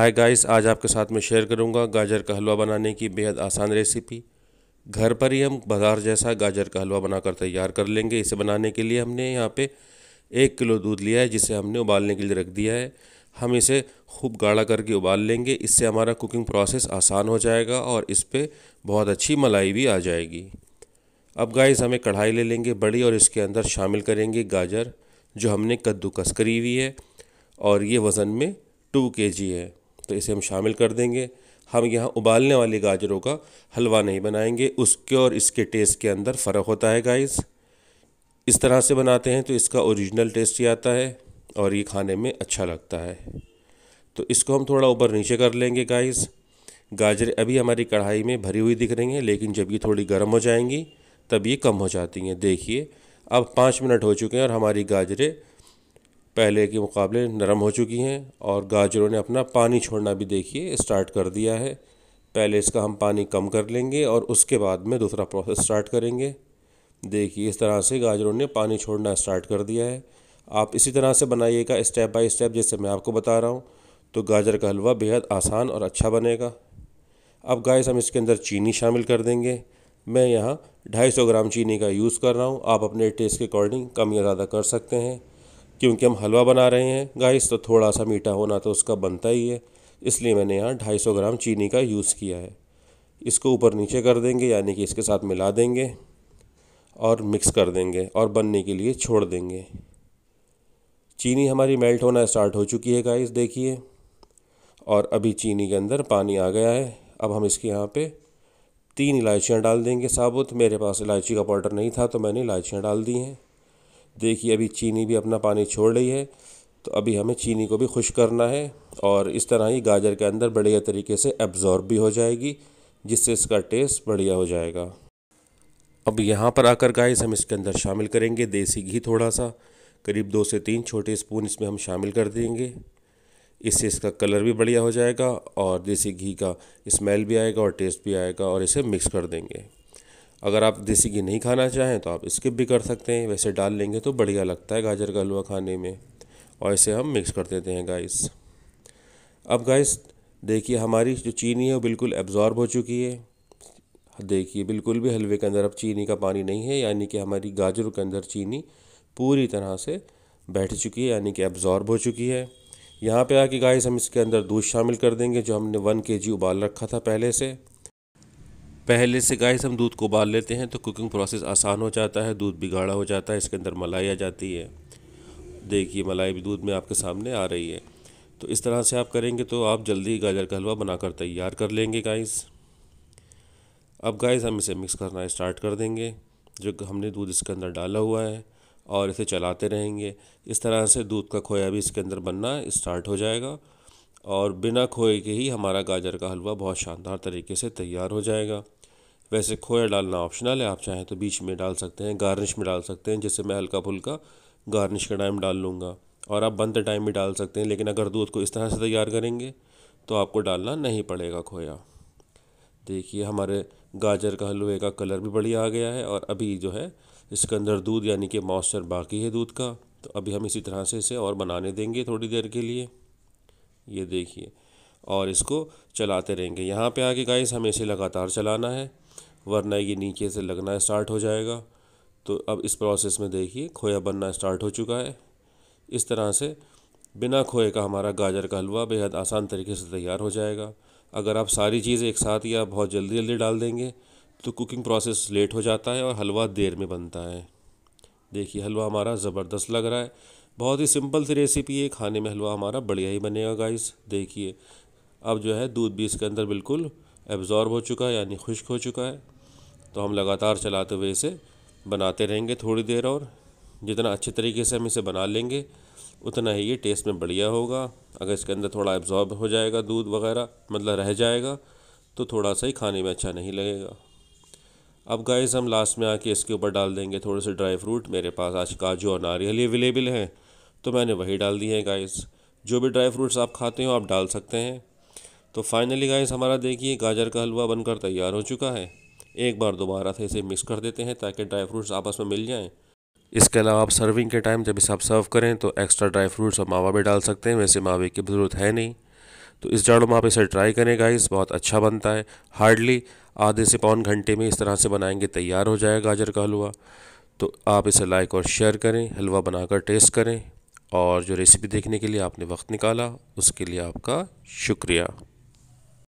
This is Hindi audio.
हाय गाइस आज आपके साथ में शेयर करूंगा गाजर का हलवा बनाने की बेहद आसान रेसिपी घर पर ही हम बाजार जैसा गाजर का हलवा बनाकर तैयार कर लेंगे इसे बनाने के लिए हमने यहाँ पे एक किलो दूध लिया है जिसे हमने उबालने के लिए रख दिया है हम इसे खूब गाढ़ा करके उबाल लेंगे इससे हमारा कुकिंग प्रोसेस आसान हो जाएगा और इस पर बहुत अच्छी मलाई भी आ जाएगी अब गाइस हमें कढ़ाई ले लेंगे बड़ी और इसके अंदर शामिल करेंगे गाजर जो हमने कद्दूकस करी हुई है और ये वज़न में टू के जी है तो इसे हम शामिल कर देंगे हम यहाँ उबालने वाली गाजरों का हलवा नहीं बनाएंगे उसके और इसके टेस्ट के अंदर फ़र्क होता है गाइस इस तरह से बनाते हैं तो इसका ओरिजिनल टेस्ट ही आता है और ये खाने में अच्छा लगता है तो इसको हम थोड़ा ऊपर नीचे कर लेंगे गाइस गाजर अभी हमारी कढ़ाई में भरी हुई दिख रही हैं लेकिन जब ये थोड़ी गर्म हो जाएंगी तब ये कम हो जाती हैं देखिए अब पाँच मिनट हो चुके हैं और हमारी गाजरें पहले के मुकाबले नरम हो चुकी हैं और गाजरों ने अपना पानी छोड़ना भी देखिए स्टार्ट कर दिया है पहले इसका हम पानी कम कर लेंगे और उसके बाद में दूसरा प्रोसेस स्टार्ट करेंगे देखिए इस तरह से गाजरों ने पानी छोड़ना स्टार्ट कर दिया है आप इसी तरह से बनाइएगा स्टेप बाय स्टेप जैसे मैं आपको बता रहा हूँ तो गाजर का हलवा बेहद आसान और अच्छा बनेगा अब गाइस हम इसके अंदर चीनी शामिल कर देंगे मैं यहाँ 250 ग्राम चीनी का यूज़ कर रहा हूँ आप अपने टेस्ट के अकॉर्डिंग कम या ज़्यादा कर सकते हैं क्योंकि हम हलवा बना रहे हैं गाइस तो थोड़ा सा मीठा होना तो उसका बनता ही है इसलिए मैंने यहाँ 250 ग्राम चीनी का यूज़ किया है इसको ऊपर नीचे कर देंगे यानी कि इसके साथ मिला देंगे और मिक्स कर देंगे और बनने के लिए छोड़ देंगे चीनी हमारी मेल्ट होना स्टार्ट हो चुकी है गाइस देखिए और अभी चीनी के अंदर पानी आ गया है अब हम इसके यहाँ पर तीन इलायचियाँ डाल देंगे साबुत मेरे पास इलायची का पाउडर नहीं था तो मैंने इलायचियाँ डाल दी हैं देखिए अभी चीनी भी अपना पानी छोड़ रही है तो अभी हमें चीनी को भी खुश करना है और इस तरह ही गाजर के अंदर बढ़िया तरीके से एब्ज़ॉर्ब भी हो जाएगी जिससे इसका टेस्ट बढ़िया हो जाएगा अब यहाँ पर आकर गाइस हम इसके अंदर शामिल करेंगे देसी घी थोड़ा सा करीब दो से तीन छोटे स्पून इसमें हम शामिल कर देंगे इससे इसका कलर भी बढ़िया हो जाएगा और देसी घी का स्मेल भी आएगा और टेस्ट भी आएगा और इसे मिक्स कर देंगे अगर आप देसी घी नहीं खाना चाहें तो आप स्किप भी कर सकते हैं वैसे डाल लेंगे तो बढ़िया लगता है गाजर का हलवा खाने में और इसे हम मिक्स कर देते हैं गाइस अब गाइस देखिए हमारी जो चीनी है वो बिल्कुल एब्जॉर्ब हो चुकी है देखिए बिल्कुल भी हलवे के अंदर अब चीनी का पानी नहीं है यानी कि हमारी गाजर के अंदर चीनी पूरी तरह से बैठ चुकी है यानी कि एब्जॉर्ब हो चुकी है यहाँ पे आके गाइस हम इसके अंदर दूध शामिल कर देंगे जो हमने वन के उबाल रखा था पहले से पहले से गाइस हम दूध को उबाल लेते हैं तो कुकिंग प्रोसेस आसान हो जाता है दूध बिगाड़ा हो जाता है इसके अंदर मलाई आ जाती है देखिए मलाई भी दूध में आपके सामने आ रही है तो इस तरह से आप करेंगे तो आप जल्दी गाजर का हलवा बनाकर तैयार कर लेंगे गाइस अब गाइस हम इसे मिक्स करना स्टार्ट कर देंगे जो हमने दूध इसके अंदर डाला हुआ है और इसे चलाते रहेंगे इस तरह से दूध का खोया भी इसके अंदर बनना स्टार्ट हो जाएगा और बिना खोए के ही हमारा गाजर का हलवा बहुत शानदार तरीके से तैयार हो जाएगा वैसे खोया डालना ऑप्शनल है आप चाहें तो बीच में डाल सकते हैं गार्निश में डाल सकते हैं जिससे मैं हल्का फुल्का गार्निश का टाइम डाल लूँगा और आप बंद टाइम भी डाल सकते हैं लेकिन अगर दूध को इस तरह से तैयार करेंगे तो आपको डालना नहीं पड़ेगा खोया देखिए हमारे गाजर का हलवे का कलर भी बढ़िया आ गया है और अभी जो है इसके अंदर दूध यानी कि मॉइस्चर बाकी है दूध का तो अभी हम इसी तरह से इसे और बनाने देंगे थोड़ी देर के लिए ये देखिए और इसको चलाते रहेंगे यहाँ पे आके गाइस हमें इसे लगातार चलाना है वरना ये नीचे से लगना स्टार्ट हो जाएगा तो अब इस प्रोसेस में देखिए खोया बनना स्टार्ट हो चुका है इस तरह से बिना खोए का हमारा गाजर का हलवा बेहद आसान तरीके से तैयार हो जाएगा अगर आप सारी चीज़ें एक साथ या बहुत जल्दी जल्दी डाल देंगे तो कुकिंग प्रोसेस लेट हो जाता है और हलवा देर में बनता है देखिए हलवा हमारा ज़बरदस्त लग रहा है बहुत ही सिंपल सी रेसिपी है खाने में हलवा हमारा बढ़िया ही बनेगा गाइस देखिए अब जो है दूध भी इसके अंदर बिल्कुल एब्ज़ॉर्ब हो चुका है यानी खुश्क हो चुका है तो हम लगातार चलाते हुए इसे बनाते रहेंगे थोड़ी देर और जितना अच्छे तरीके से हम इसे बना लेंगे उतना ही ये टेस्ट में बढ़िया होगा अगर इसके अंदर थोड़ा एब्ज़ॉर्ब हो जाएगा दूध वगैरह मतलब रह जाएगा तो थोड़ा सा ही खाने में अच्छा नहीं लगेगा अब गाइज हम लास्ट में आके इसके ऊपर डाल देंगे थोड़े से ड्राई फ्रूट मेरे पास आज काजू और नारियल ही अवेलेबल हैं तो मैंने वही डाल दिए हैं गाइज जो भी ड्राई फ्रूट्स आप खाते हो आप डाल सकते हैं तो फाइनली गाइस हमारा देखिए गाजर का हलवा बनकर तैयार हो चुका है एक बार दोबारा से इसे मिक्स कर देते हैं ताकि ड्राई फ्रूट्स आपस में मिल जाएँ इसके अलावा आप सर्विंग के टाइम जब इसे आप सर्व करें तो एक्स्ट्रा ड्राई फ्रूट्स और मावा भी डाल सकते हैं वैसे मावे की ज़रूरत है नहीं तो इस जाड़ में आप इसे ट्राई करें गाइस बहुत अच्छा बनता है हार्डली आधे से पौन घंटे में इस तरह से बनाएंगे तैयार हो जाएगा गाजर का हलवा तो आप इसे लाइक और शेयर करें हलवा बनाकर टेस्ट करें और जो रेसिपी देखने के लिए आपने वक्त निकाला उसके लिए आपका शुक्रिया